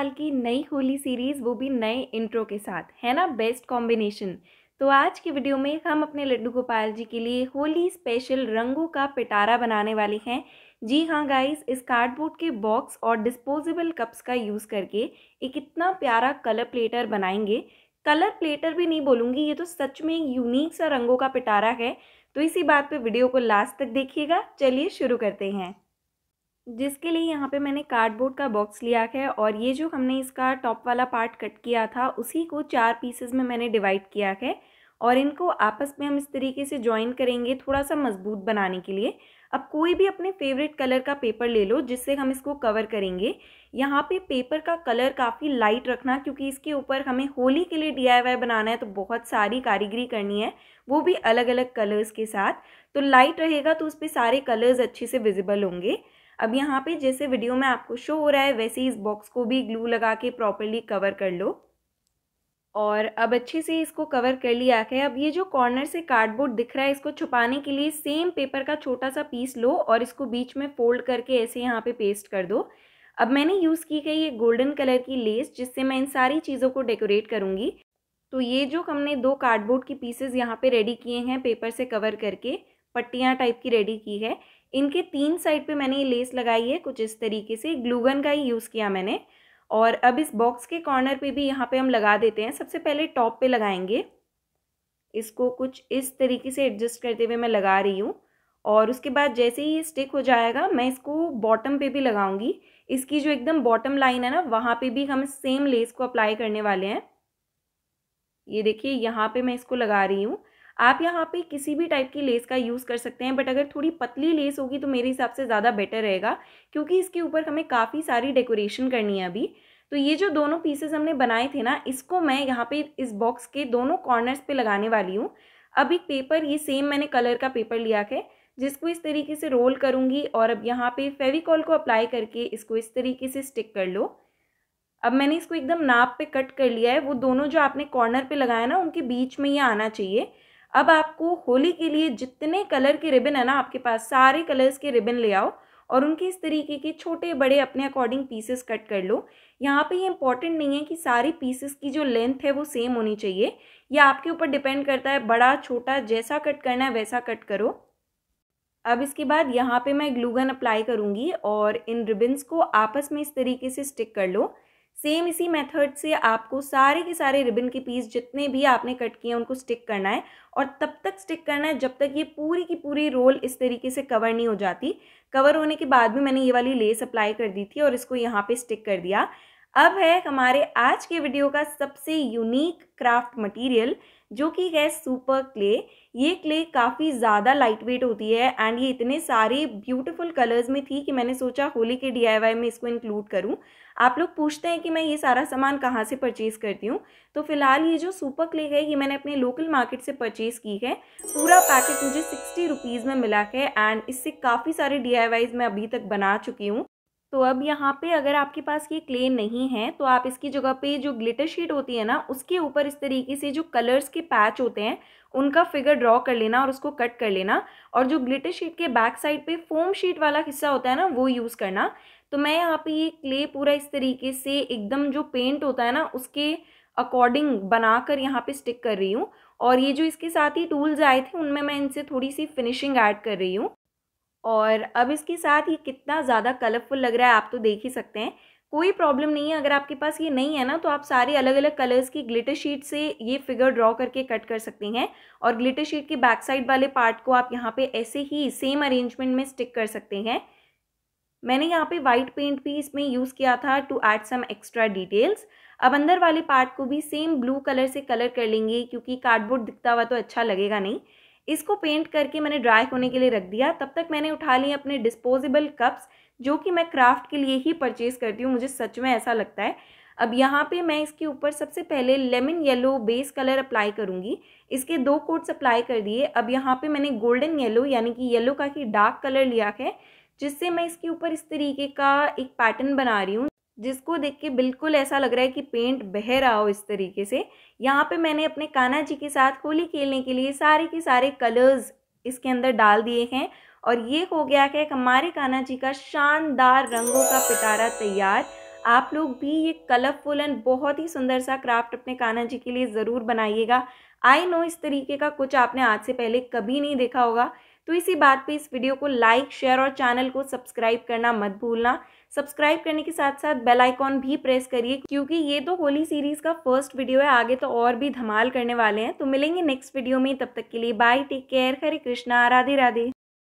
साल की नई होली सीरीज़ वो भी नए इंट्रो के साथ है ना बेस्ट कॉम्बिनेशन तो आज की वीडियो में हम अपने लड्डू गोपाल जी के लिए होली स्पेशल रंगों का पिटारा बनाने वाले हैं जी हाँ गाइस इस कार्डबोर्ड के बॉक्स और डिस्पोजेबल कप्स का यूज़ करके एक इतना प्यारा कलर प्लेटर बनाएंगे कलर प्लेटर भी नहीं बोलूँगी ये तो सच में एक यूनिक सा रंगों का पिटारा है तो इसी बात पे वीडियो को लास्ट तक देखिएगा चलिए शुरू करते हैं जिसके लिए यहाँ पे मैंने कार्डबोर्ड का बॉक्स लिया है और ये जो हमने इसका टॉप वाला पार्ट कट किया था उसी को चार पीसेस में मैंने डिवाइड किया है और इनको आपस में हम इस तरीके से ज्वाइन करेंगे थोड़ा सा मजबूत बनाने के लिए अब कोई भी अपने फेवरेट कलर का पेपर ले लो जिससे हम इसको कवर करेंगे यहाँ पे पेपर का कलर काफ़ी लाइट रखना क्योंकि इसके ऊपर हमें होली के लिए डीआईवाई बनाना है तो बहुत सारी कारीगरी करनी है वो भी अलग अलग कलर्स के साथ तो लाइट रहेगा तो उस पर सारे कलर्स अच्छे से विजिबल होंगे अब यहाँ पे जैसे वीडियो में आपको शो हो रहा है वैसे ही इस बॉक्स को भी ग्लू लगा के प्रॉपरली कवर कर लो और अब अच्छे से इसको कवर कर लिया है अब ये जो कॉर्नर से कार्डबोर्ड दिख रहा है इसको छुपाने के लिए सेम पेपर का छोटा सा पीस लो और इसको बीच में फोल्ड करके ऐसे यहाँ पे पेस्ट कर दो अब मैंने यूज़ की गई ये गोल्डन कलर की लेस जिससे मैं इन सारी चीज़ों को डेकोरेट करूँगी तो ये जो हमने दो कार्डबोर्ड की पीसेज यहाँ पर रेडी किए हैं पेपर से कवर करके पट्टियाँ टाइप की रेडी की है इनके तीन साइड पे मैंने ये लेस लगाई है कुछ इस तरीके से ग्लूगन का ही यूज़ किया मैंने और अब इस बॉक्स के कॉर्नर पे भी यहाँ पे हम लगा देते हैं सबसे पहले टॉप पे लगाएंगे इसको कुछ इस तरीके से एडजस्ट करते हुए मैं लगा रही हूँ और उसके बाद जैसे ही ये स्टिक हो जाएगा मैं इसको बॉटम पर भी लगाऊंगी इसकी जो एकदम बॉटम लाइन है ना वहाँ पर भी हम सेम लेस को अप्लाई करने वाले हैं ये देखिए यहाँ पर मैं इसको लगा रही हूँ आप यहाँ पे किसी भी टाइप की लेस का यूज़ कर सकते हैं बट अगर थोड़ी पतली लेस होगी तो मेरे हिसाब से ज़्यादा बेटर रहेगा क्योंकि इसके ऊपर हमें काफ़ी सारी डेकोरेशन करनी है अभी तो ये जो दोनों पीसेस हमने बनाए थे ना इसको मैं यहाँ पे इस बॉक्स के दोनों कॉर्नर्स पे लगाने वाली हूँ अब एक पेपर ये सेम मैंने कलर का पेपर लिया है जिसको इस तरीके से रोल करूँगी और अब यहाँ पे फेविकॉल को अप्लाई करके इसको इस तरीके से स्टिक कर लो अब मैंने इसको एकदम नाप पर कट कर लिया है वो दोनों जो आपने कॉर्नर पर लगाया ना उनके बीच में ये आना चाहिए अब आपको होली के लिए जितने कलर के रिबन है ना आपके पास सारे कलर्स के रिबन ले आओ और उनके इस तरीके के छोटे बड़े अपने अकॉर्डिंग पीसेस कट कर लो यहाँ पे ये इंपॉर्टेंट नहीं है कि सारी पीसेस की जो लेंथ है वो सेम होनी चाहिए यह आपके ऊपर डिपेंड करता है बड़ा छोटा जैसा कट करना है वैसा कट करो अब इसके बाद यहाँ पे मैं ग्लूगन अप्लाई करूँगी और इन रिबन्स को आपस में इस तरीके से स्टिक कर लो सेम इसी मेथड से आपको सारे के सारे रिबन के पीस जितने भी आपने कट किए हैं उनको स्टिक करना है और तब तक स्टिक करना है जब तक ये पूरी की पूरी रोल इस तरीके से कवर नहीं हो जाती कवर होने के बाद भी मैंने ये वाली लेस अप्लाई कर दी थी और इसको यहाँ पे स्टिक कर दिया अब है हमारे आज के वीडियो का सबसे यूनिक क्राफ्ट मटेरियल जो कि है सुपर क्ले ये क्ले काफ़ी ज़्यादा लाइट वेट होती है एंड ये इतने सारे ब्यूटीफुल कलर्स में थी कि मैंने सोचा होली के डीआईवाई में इसको इंक्लूड करूं आप लोग पूछते हैं कि मैं ये सारा सामान कहाँ से परचेज़ करती हूँ तो फिलहाल ये जो सुपर क्ले है ये मैंने अपने लोकल मार्केट से परचेज़ की है पूरा पैकेट मुझे सिक्सटी रुपीज़ में मिला है एंड इससे काफ़ी सारे डी मैं अभी तक बना चुकी हूँ तो अब यहाँ पे अगर आपके पास ये क्ले नहीं है तो आप इसकी जगह पे जो ग्लिटर शीट होती है ना उसके ऊपर इस तरीके से जो कलर्स के पैच होते हैं उनका फिगर ड्रॉ कर लेना और उसको कट कर लेना और जो ग्लिटर शीट के बैक साइड पे फोम शीट वाला हिस्सा होता है ना वो यूज़ करना तो मैं यहाँ पे ये क्ले पूरा इस तरीके से एकदम जो पेंट होता है ना उसके अकॉर्डिंग बनाकर यहाँ पे स्टिक कर रही हूँ और ये जो इसके साथ ही टूल्स आए थे उनमें मैं इनसे थोड़ी सी फिनिशिंग ऐड कर रही हूँ और अब इसके साथ ये कितना ज़्यादा कलरफुल लग रहा है आप तो देख ही सकते हैं कोई प्रॉब्लम नहीं है अगर आपके पास ये नहीं है ना तो आप सारे अलग अलग कलर्स की ग्लिटर शीट से ये फिगर ड्रॉ करके कट कर सकते हैं और ग्लिटर शीट के बैक साइड वाले पार्ट को आप यहाँ पे ऐसे ही सेम अरेंजमेंट में स्टिक कर सकते हैं मैंने यहाँ पे वाइट पेंट भी इसमें यूज़ किया था to add some extra details अब अंदर वाले पार्ट को भी सेम ब्लू कलर से कलर कर लेंगे क्योंकि कार्डबोर्ड दिखता हुआ तो अच्छा लगेगा नहीं इसको पेंट करके मैंने ड्राई होने के लिए रख दिया तब तक मैंने उठा लिए अपने डिस्पोजेबल कप्स जो कि मैं क्राफ्ट के लिए ही परचेज़ करती हूँ मुझे सच में ऐसा लगता है अब यहाँ पे मैं इसके ऊपर सबसे पहले lemon yellow base colour apply करूँगी इसके दो कोट्स अप्लाई कर दिए अब यहाँ पे मैंने गोल्डन येलो यानी कि येलो का ही डार्क कलर लिया है जिससे मैं इसके ऊपर इस तरीके का एक पैटर्न बना रही हूँ जिसको देख के बिल्कुल ऐसा लग रहा है कि पेंट बह रहा हो इस तरीके से यहाँ पे मैंने अपने कान्हा जी के साथ होली खेलने के लिए सारे के सारे कलर्स इसके अंदर डाल दिए हैं और ये हो गया है हमारे कान्हा जी का शानदार रंगों का पिटारा तैयार आप लोग भी ये कलरफुल एंड बहुत ही सुंदर सा क्राफ्ट अपने कान्हा जी के लिए ज़रूर बनाइएगा आई नो इस तरीके का कुछ आपने आज से पहले कभी नहीं देखा होगा तो इसी बात पे इस वीडियो को लाइक शेयर और चैनल को सब्सक्राइब करना मत भूलना सब्सक्राइब करने के साथ साथ बेल आइकॉन भी प्रेस करिए क्योंकि ये तो होली सीरीज़ का फर्स्ट वीडियो है आगे तो और भी धमाल करने वाले हैं तो मिलेंगे नेक्स्ट वीडियो में तब तक के लिए bye take care Hare Krishna Radhe Radhe